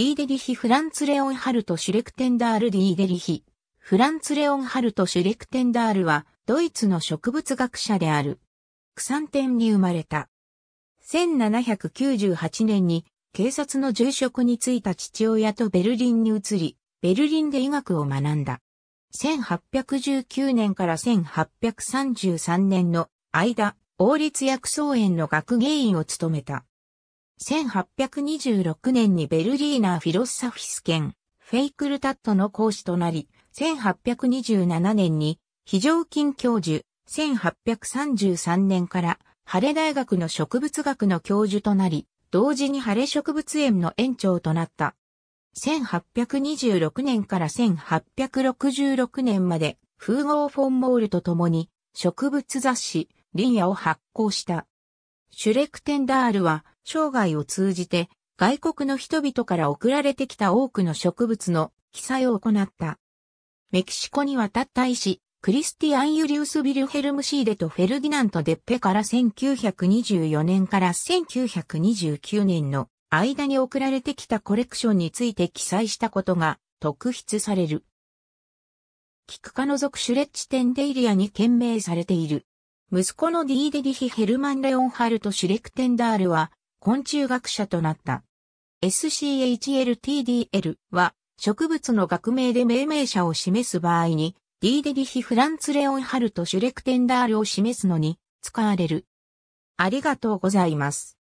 ィーデリヒ・フランツ・レオンハルト・シュレクテンダール・ディーデリヒ。フランツ・レオンハルト・シュレクテンダールは、ドイツの植物学者である。クサンテンに生まれた。1798年に、警察の住職に就いた父親とベルリンに移り、ベルリンで医学を学んだ。1819年から1833年の間、王立薬草園の学芸員を務めた。1826年にベルリーナフィロッサフィス兼、フェイクルタットの講師となり、1827年に非常勤教授、1833年からハレ大学の植物学の教授となり、同時にハレ植物園の園長となった。1826年から1866年まで、風合フォンモールと共に植物雑誌、リンヤを発行した。シュレクテンダールは、生涯を通じて外国の人々から送られてきた多くの植物の記載を行った。メキシコに渡った医師、クリスティアン・ユリウス・ビルヘルム・シーデとフェルディナント・デッペから1924年から1929年の間に送られてきたコレクションについて記載したことが特筆される。キク科の属シュレッチテンデイリアに懸命されている。息子のディーデリヒ・ヘルマン・レオンハルト・シュレクテンダールは、昆虫学者となった。SCHLTDL は植物の学名で命名者を示す場合に、ディーデリヒ・フランツ・レオンハルト・シュレクテンダールを示すのに使われる。ありがとうございます。